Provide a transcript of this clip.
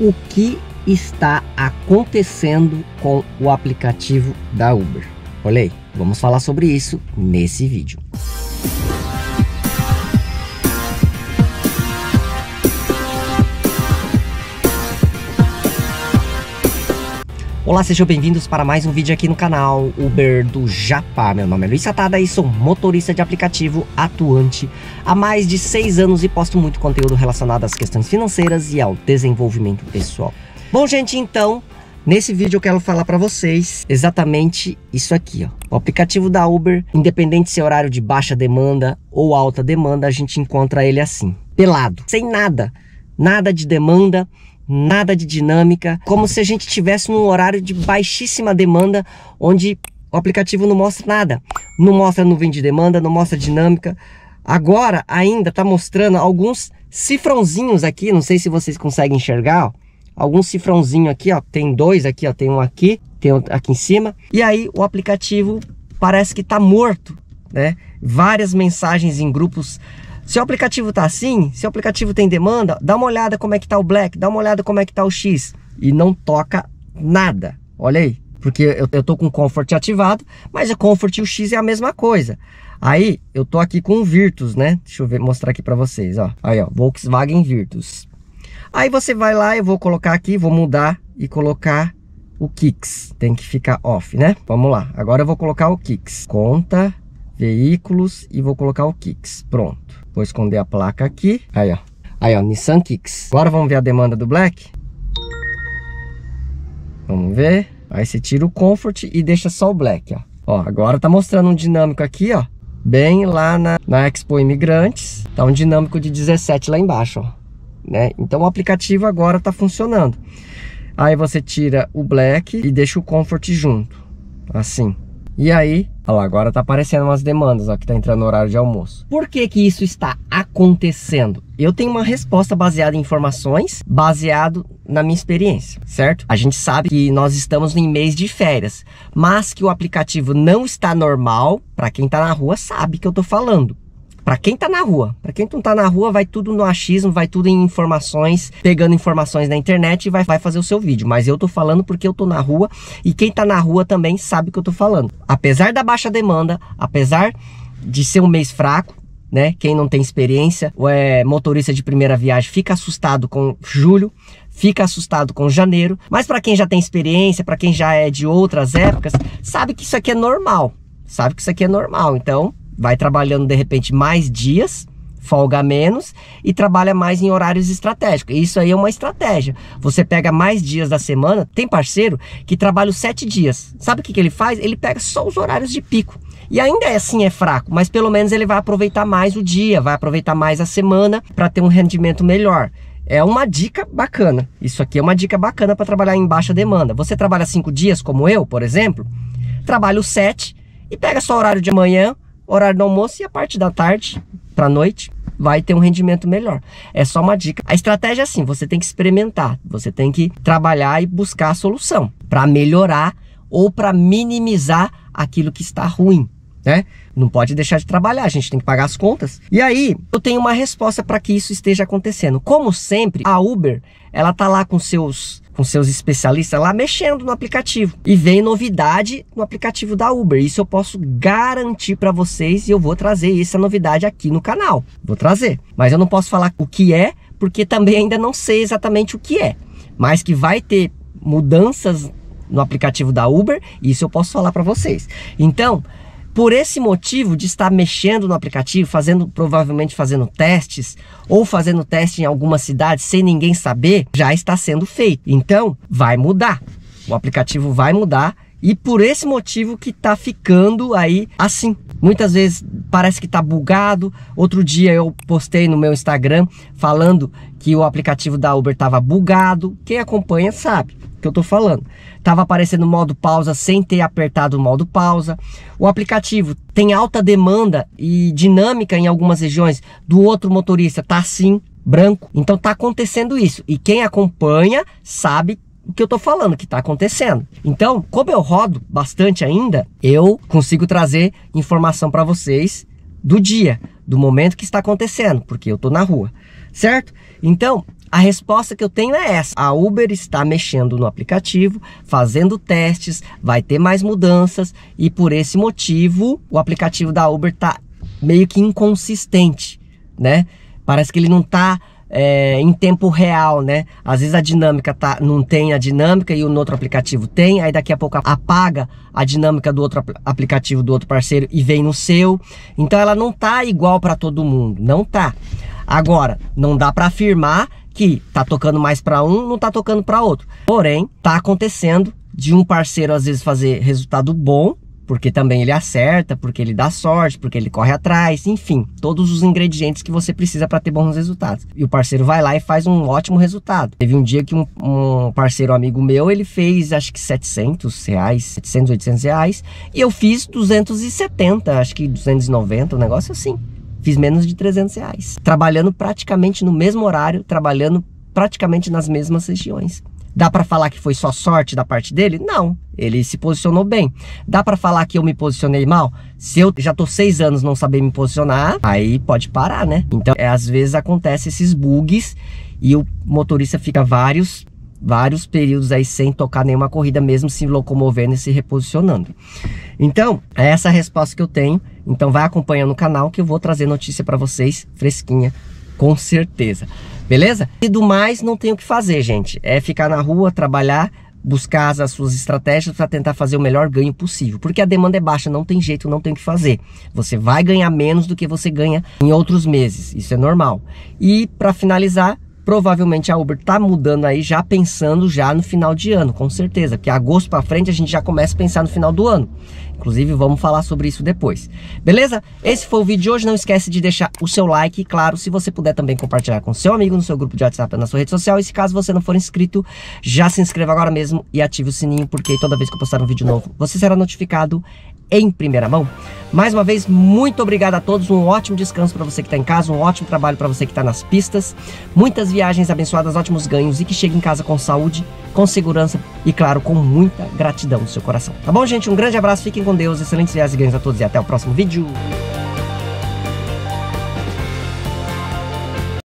o que está acontecendo com o aplicativo da Uber. Olha aí, vamos falar sobre isso nesse vídeo. Olá, sejam bem-vindos para mais um vídeo aqui no canal Uber do Japá. Meu nome é Luiz Satada e sou motorista de aplicativo atuante há mais de seis anos e posto muito conteúdo relacionado às questões financeiras e ao desenvolvimento pessoal. Bom, gente, então, nesse vídeo eu quero falar para vocês exatamente isso aqui, ó. O aplicativo da Uber, independente se é horário de baixa demanda ou alta demanda, a gente encontra ele assim, pelado, sem nada, nada de demanda, nada de dinâmica, como se a gente tivesse num horário de baixíssima demanda, onde o aplicativo não mostra nada. Não mostra nuvem de demanda, não mostra dinâmica. Agora ainda está mostrando alguns cifrãozinhos aqui, não sei se vocês conseguem enxergar, ó. alguns cifrãozinhos aqui, ó, tem dois aqui, ó, tem um aqui, tem um aqui em cima. E aí o aplicativo parece que está morto, né? Várias mensagens em grupos se o aplicativo tá assim, se o aplicativo tem demanda, dá uma olhada como é que tá o black, dá uma olhada como é que tá o X e não toca nada. Olha aí, porque eu, eu tô com o Comfort ativado, mas o Comfort e o X é a mesma coisa. Aí eu tô aqui com o Virtus, né? Deixa eu ver, mostrar aqui para vocês, ó. Aí, ó, Volkswagen Virtus. Aí você vai lá, eu vou colocar aqui, vou mudar e colocar o Kicks. Tem que ficar off, né? Vamos lá. Agora eu vou colocar o Kicks. Conta veículos e vou colocar o Kicks. Pronto. Vou esconder a placa aqui. Aí, ó. Aí, ó, Nissan Kicks. Agora vamos ver a demanda do Black. Vamos ver. Aí você tira o Comfort e deixa só o Black, ó. Ó, agora tá mostrando um dinâmico aqui, ó. Bem lá na, na Expo Imigrantes. Tá um dinâmico de 17 lá embaixo, ó. Né? Então o aplicativo agora tá funcionando. Aí você tira o Black e deixa o Comfort junto. Assim. E aí, olha lá, agora tá aparecendo umas demandas, ó, que tá entrando no horário de almoço. Por que que isso está acontecendo? Eu tenho uma resposta baseada em informações, baseado na minha experiência, certo? A gente sabe que nós estamos em mês de férias, mas que o aplicativo não está normal, para quem tá na rua sabe que eu tô falando. Para quem tá na rua, para quem não tá na rua, vai tudo no achismo, vai tudo em informações, pegando informações na internet e vai, vai fazer o seu vídeo. Mas eu tô falando porque eu tô na rua e quem tá na rua também sabe o que eu tô falando. Apesar da baixa demanda, apesar de ser um mês fraco, né? Quem não tem experiência, ou é motorista de primeira viagem, fica assustado com julho, fica assustado com janeiro, mas para quem já tem experiência, para quem já é de outras épocas, sabe que isso aqui é normal. Sabe que isso aqui é normal. Então, vai trabalhando de repente mais dias, folga menos e trabalha mais em horários estratégicos. Isso aí é uma estratégia. Você pega mais dias da semana. Tem parceiro que trabalha os sete dias. Sabe o que, que ele faz? Ele pega só os horários de pico. E ainda é assim é fraco, mas pelo menos ele vai aproveitar mais o dia, vai aproveitar mais a semana para ter um rendimento melhor. É uma dica bacana. Isso aqui é uma dica bacana para trabalhar em baixa demanda. Você trabalha cinco dias, como eu, por exemplo, trabalha os sete e pega só o horário de manhã, horário do almoço e a parte da tarde para noite vai ter um rendimento melhor. É só uma dica. A estratégia é assim, você tem que experimentar, você tem que trabalhar e buscar a solução para melhorar ou para minimizar aquilo que está ruim, né? não pode deixar de trabalhar, a gente tem que pagar as contas. E aí, eu tenho uma resposta para que isso esteja acontecendo. Como sempre, a Uber, ela tá lá com seus com seus especialistas lá mexendo no aplicativo. E vem novidade no aplicativo da Uber. Isso eu posso garantir para vocês e eu vou trazer essa novidade aqui no canal. Vou trazer. Mas eu não posso falar o que é, porque também ainda não sei exatamente o que é. Mas que vai ter mudanças no aplicativo da Uber, isso eu posso falar para vocês. Então, por esse motivo de estar mexendo no aplicativo, fazendo provavelmente fazendo testes ou fazendo teste em alguma cidade sem ninguém saber, já está sendo feito. Então, vai mudar. O aplicativo vai mudar e por esse motivo que está ficando aí assim. Muitas vezes parece que está bugado. Outro dia eu postei no meu Instagram falando que o aplicativo da Uber estava bugado. Quem acompanha sabe que eu estou falando. Tava aparecendo modo pausa sem ter apertado o modo pausa. O aplicativo tem alta demanda e dinâmica em algumas regiões. Do outro motorista tá assim, branco. Então tá acontecendo isso. E quem acompanha sabe o que eu tô falando, que tá acontecendo. Então, como eu rodo bastante ainda, eu consigo trazer informação para vocês do dia, do momento que está acontecendo, porque eu tô na rua, certo? Então, a resposta que eu tenho é essa: a Uber está mexendo no aplicativo, fazendo testes, vai ter mais mudanças e por esse motivo o aplicativo da Uber está meio que inconsistente, né? Parece que ele não está é, em tempo real, né? Às vezes a dinâmica tá, não tem a dinâmica e o outro aplicativo tem, aí daqui a pouco apaga a dinâmica do outro aplicativo do outro parceiro e vem no seu. Então ela não tá igual para todo mundo, não tá. Agora, não dá para afirmar que tá tocando mais para um, não tá tocando para outro. Porém, tá acontecendo de um parceiro às vezes fazer resultado bom porque também ele acerta, porque ele dá sorte, porque ele corre atrás, enfim, todos os ingredientes que você precisa para ter bons resultados. E o parceiro vai lá e faz um ótimo resultado. Teve um dia que um, um parceiro amigo meu, ele fez acho que 700 reais, 700, 800 reais, e eu fiz 270, acho que 290, um negócio assim. Fiz menos de 300 reais. Trabalhando praticamente no mesmo horário, trabalhando praticamente nas mesmas regiões. Dá para falar que foi só sorte da parte dele? Não, ele se posicionou bem. Dá para falar que eu me posicionei mal? Se eu já tô seis anos não saber me posicionar, aí pode parar, né? Então, é, às vezes acontece esses bugs e o motorista fica vários vários períodos aí sem tocar nenhuma corrida, mesmo se locomovendo e se reposicionando. Então, é essa a resposta que eu tenho. Então, vai acompanhando o canal que eu vou trazer notícia para vocês fresquinha com certeza. Beleza? E do mais, não tem o que fazer, gente. É ficar na rua, trabalhar, buscar as suas estratégias para tentar fazer o melhor ganho possível, porque a demanda é baixa, não tem jeito, não tem o que fazer. Você vai ganhar menos do que você ganha em outros meses, isso é normal. E para finalizar, provavelmente a Uber tá mudando aí já pensando já no final de ano, com certeza, porque agosto para frente a gente já começa a pensar no final do ano. Inclusive, vamos falar sobre isso depois. Beleza? Esse foi o vídeo de hoje. Não esquece de deixar o seu like. Claro, se você puder também compartilhar com seu amigo no seu grupo de WhatsApp, na sua rede social. E se caso você não for inscrito, já se inscreva agora mesmo e ative o sininho, porque toda vez que eu postar um vídeo novo, você será notificado em primeira mão. Mais uma vez, muito obrigado a todos. Um ótimo descanso para você que está em casa, um ótimo trabalho para você que está nas pistas. Muitas viagens abençoadas, ótimos ganhos e que chegue em casa com saúde, com segurança e, claro, com muita gratidão no seu coração. Tá bom, gente? Um grande abraço, fiquem com Deus, excelentes viagens e ganhos a todos e até o próximo vídeo.